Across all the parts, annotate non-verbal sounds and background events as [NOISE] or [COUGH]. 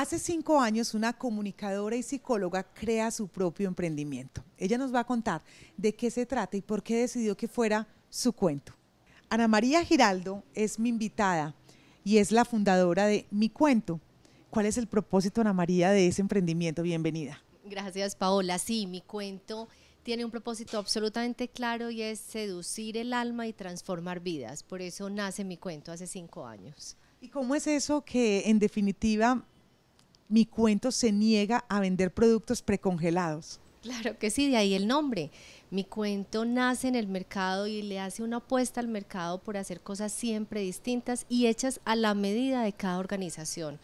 Hace cinco años una comunicadora y psicóloga crea su propio emprendimiento. Ella nos va a contar de qué se trata y por qué decidió que fuera su cuento. Ana María Giraldo es mi invitada y es la fundadora de Mi Cuento. ¿Cuál es el propósito, Ana María, de ese emprendimiento? Bienvenida. Gracias, Paola. Sí, mi cuento tiene un propósito absolutamente claro y es seducir el alma y transformar vidas. Por eso nace mi cuento hace cinco años. ¿Y cómo es eso que en definitiva mi cuento se niega a vender productos precongelados. Claro que sí, de ahí el nombre. Mi cuento nace en el mercado y le hace una apuesta al mercado por hacer cosas siempre distintas y hechas a la medida de cada organización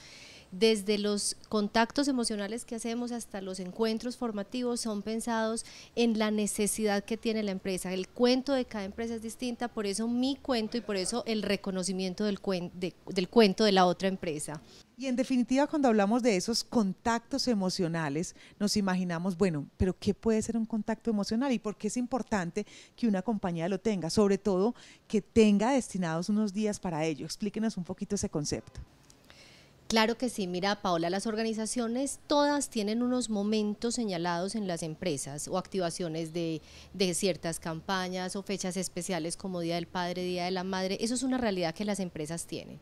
desde los contactos emocionales que hacemos hasta los encuentros formativos son pensados en la necesidad que tiene la empresa. El cuento de cada empresa es distinta, por eso mi cuento y por eso el reconocimiento del, del cuento de la otra empresa. Y en definitiva, cuando hablamos de esos contactos emocionales, nos imaginamos, bueno, pero ¿qué puede ser un contacto emocional y por qué es importante que una compañía lo tenga? Sobre todo, que tenga destinados unos días para ello. Explíquenos un poquito ese concepto. Claro que sí, mira Paola, las organizaciones todas tienen unos momentos señalados en las empresas o activaciones de, de, ciertas campañas o fechas especiales como Día del Padre, Día de la Madre, eso es una realidad que las empresas tienen.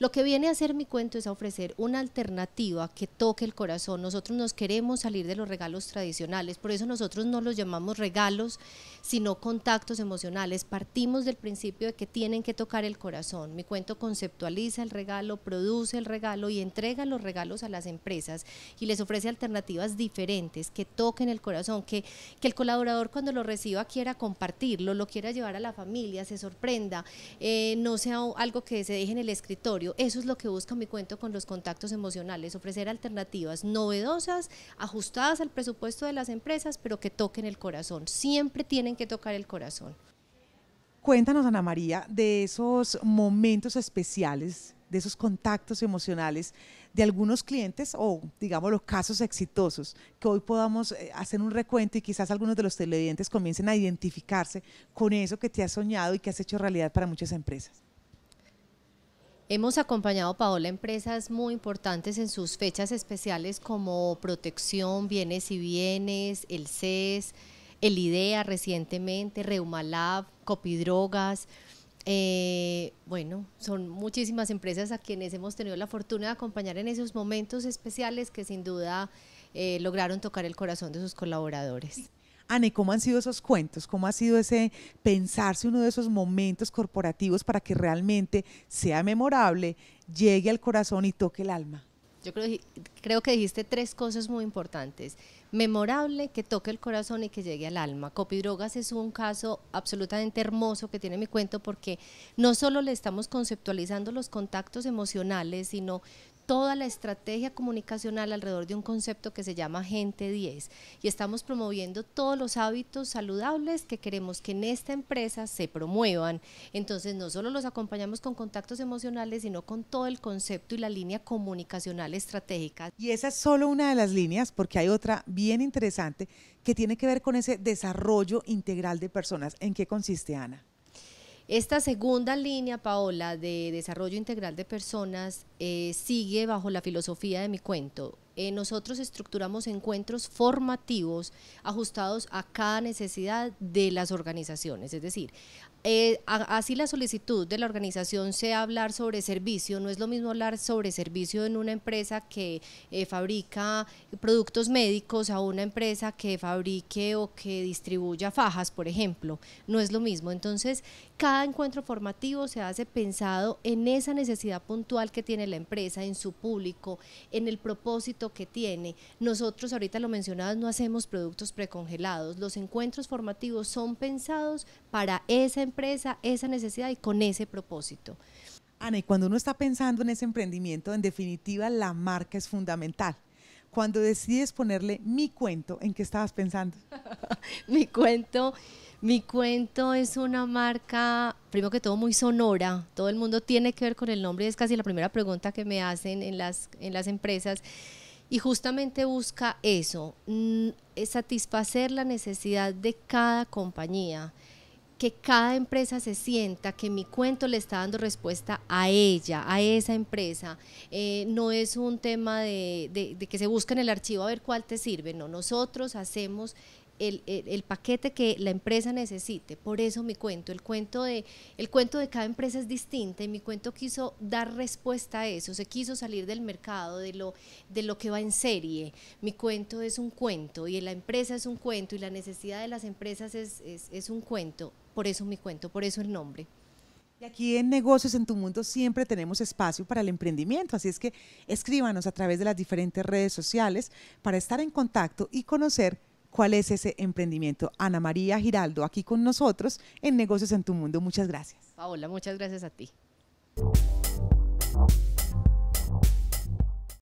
Lo que viene a hacer mi cuento es ofrecer una alternativa que toque el corazón. Nosotros nos queremos salir de los regalos tradicionales, por eso nosotros no los llamamos regalos, sino contactos emocionales. Partimos del principio de que tienen que tocar el corazón. Mi cuento conceptualiza el regalo, produce el regalo y entrega los regalos a las empresas y les ofrece alternativas diferentes que toquen el corazón, que, que el colaborador cuando lo reciba quiera compartirlo, lo quiera llevar a la familia, se sorprenda, eh, no sea algo que se deje en el escritorio eso es lo que busca mi cuento con los contactos emocionales, ofrecer alternativas novedosas, ajustadas al presupuesto de las empresas, pero que toquen el corazón. Siempre tienen que tocar el corazón. Cuéntanos, Ana María, de esos momentos especiales, de esos contactos emocionales de algunos clientes o, digamos, los casos exitosos, que hoy podamos eh, hacer un recuento y quizás algunos de los televidentes comiencen a identificarse con eso que te has soñado y que has hecho realidad para muchas empresas. Hemos acompañado, Paola, empresas muy importantes en sus fechas especiales como Protección, Bienes y Bienes, el CES, el IDEA recientemente, Reumalab, Copidrogas. Eh, bueno, son muchísimas empresas a quienes hemos tenido la fortuna de acompañar en esos momentos especiales que sin duda eh, lograron tocar el corazón de sus colaboradores. Ane, ¿cómo han sido esos cuentos? ¿Cómo ha sido ese pensarse uno de esos momentos corporativos para que realmente sea memorable, llegue al corazón y toque el alma? Yo creo, creo, que dijiste tres cosas muy importantes. Memorable, que toque el corazón y que llegue al alma. Copidrogas es un caso absolutamente hermoso que tiene mi cuento porque no solo le estamos conceptualizando los contactos emocionales, sino toda la estrategia comunicacional alrededor de un concepto que se llama Gente 10 y estamos promoviendo todos los hábitos saludables que queremos que en esta empresa se promuevan. Entonces no solo los acompañamos con contactos emocionales, sino con todo el concepto y la línea comunicacional estratégica. Y esa es solo una de las líneas porque hay otra bien interesante que tiene que ver con ese desarrollo integral de personas. ¿En qué consiste, Ana? Esta segunda línea, Paola, de desarrollo integral de personas eh, sigue bajo la filosofía de mi cuento, eh, nosotros estructuramos encuentros formativos ajustados a cada necesidad de las organizaciones. Es decir, eh, así la solicitud de la organización sea hablar sobre servicio, no es lo mismo hablar sobre servicio en una empresa que eh, fabrica productos médicos a una empresa que fabrique o que distribuya fajas, por ejemplo, no es lo mismo. Entonces, cada encuentro formativo se hace pensado en esa necesidad puntual que tiene la empresa, en su público, en el propósito que tiene. Nosotros, ahorita lo mencionabas, no hacemos productos precongelados. Los encuentros formativos son pensados para esa empresa, esa necesidad y con ese propósito. Ana, y cuando uno está pensando en ese emprendimiento, en definitiva la marca es fundamental cuando decides ponerle mi cuento, ¿en qué estabas pensando? [LAUGHS] mi cuento, mi cuento es una marca, primero que todo, muy sonora. Todo el mundo tiene que ver con el nombre, es casi la primera pregunta que me hacen en las, en las empresas y justamente busca eso, mm, eh, satisfacer la necesidad de cada compañía, que cada empresa se sienta que mi cuento le está dando respuesta a ella, a esa empresa. Eh, no es un tema de, que se busque en el archivo a ver cuál te sirve, no, nosotros hacemos el, el, paquete que la empresa necesite. Por eso mi cuento, el cuento, de, el cuento de cada empresa es distinta y mi cuento quiso dar respuesta a eso, se quiso salir del mercado, de lo, de lo que va en serie. Mi cuento es un cuento y la empresa es un cuento y la necesidad de las empresas es, es, es un cuento. Por eso mi cuento, por eso el nombre. Y aquí en Negocios en tu Mundo siempre tenemos espacio para el emprendimiento, así es que escríbanos a través de las diferentes redes sociales para estar en contacto y conocer cuál es ese emprendimiento. Ana María Giraldo, aquí con nosotros en Negocios en tu Mundo. Muchas gracias. Paola, muchas gracias a ti.